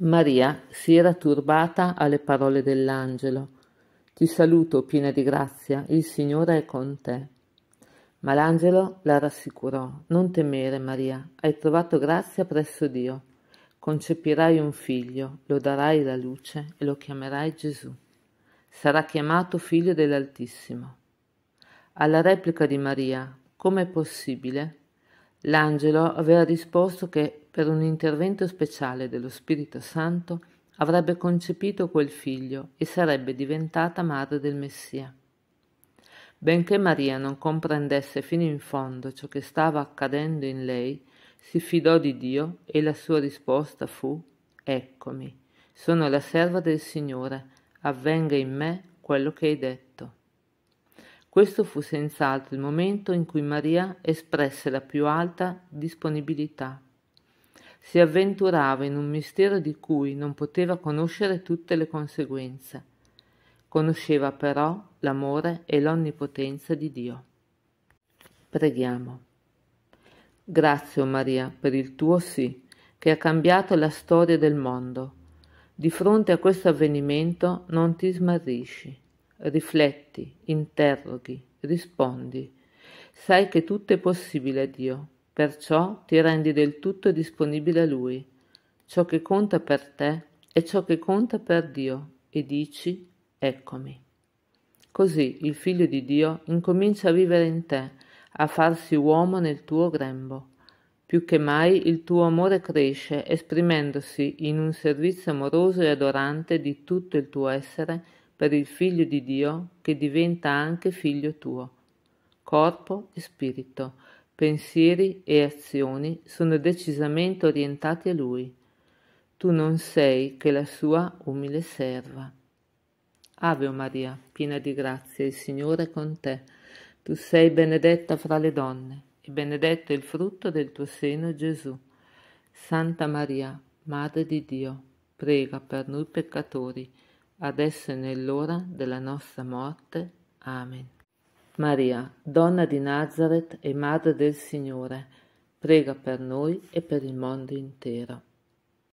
Maria si era turbata alle parole dell'angelo. Ti saluto piena di grazia, il Signore è con te. Ma l'angelo la rassicurò. Non temere, Maria, hai trovato grazia presso Dio. Concepirai un figlio, lo darai alla luce e lo chiamerai Gesù. Sarà chiamato figlio dell'Altissimo. Alla replica di Maria, come è possibile? L'angelo aveva risposto che, per un intervento speciale dello Spirito Santo, avrebbe concepito quel figlio e sarebbe diventata madre del Messia. Benché Maria non comprendesse fino in fondo ciò che stava accadendo in lei, si fidò di Dio e la sua risposta fu Eccomi, sono la serva del Signore, avvenga in me quello che hai detto. Questo fu senz'altro il momento in cui Maria espresse la più alta disponibilità. Si avventurava in un mistero di cui non poteva conoscere tutte le conseguenze. Conosceva però l'amore e l'onnipotenza di Dio. Preghiamo. Grazie, oh Maria, per il tuo sì, che ha cambiato la storia del mondo. Di fronte a questo avvenimento non ti smarrisci rifletti, interroghi, rispondi. Sai che tutto è possibile a Dio, perciò ti rendi del tutto disponibile a Lui. Ciò che conta per te è ciò che conta per Dio e dici eccomi. Così il figlio di Dio incomincia a vivere in te, a farsi uomo nel tuo grembo. Più che mai il tuo amore cresce esprimendosi in un servizio amoroso e adorante di tutto il tuo essere per il Figlio di Dio che diventa anche figlio tuo. Corpo e spirito, pensieri e azioni sono decisamente orientati a Lui. Tu non sei che la sua umile serva. Ave Maria, piena di grazia, il Signore è con te. Tu sei benedetta fra le donne, e benedetto è il frutto del tuo seno, Gesù. Santa Maria, Madre di Dio, prega per noi peccatori, adesso e nell'ora della nostra morte. Amen. Maria, donna di Nazareth e madre del Signore, prega per noi e per il mondo intero.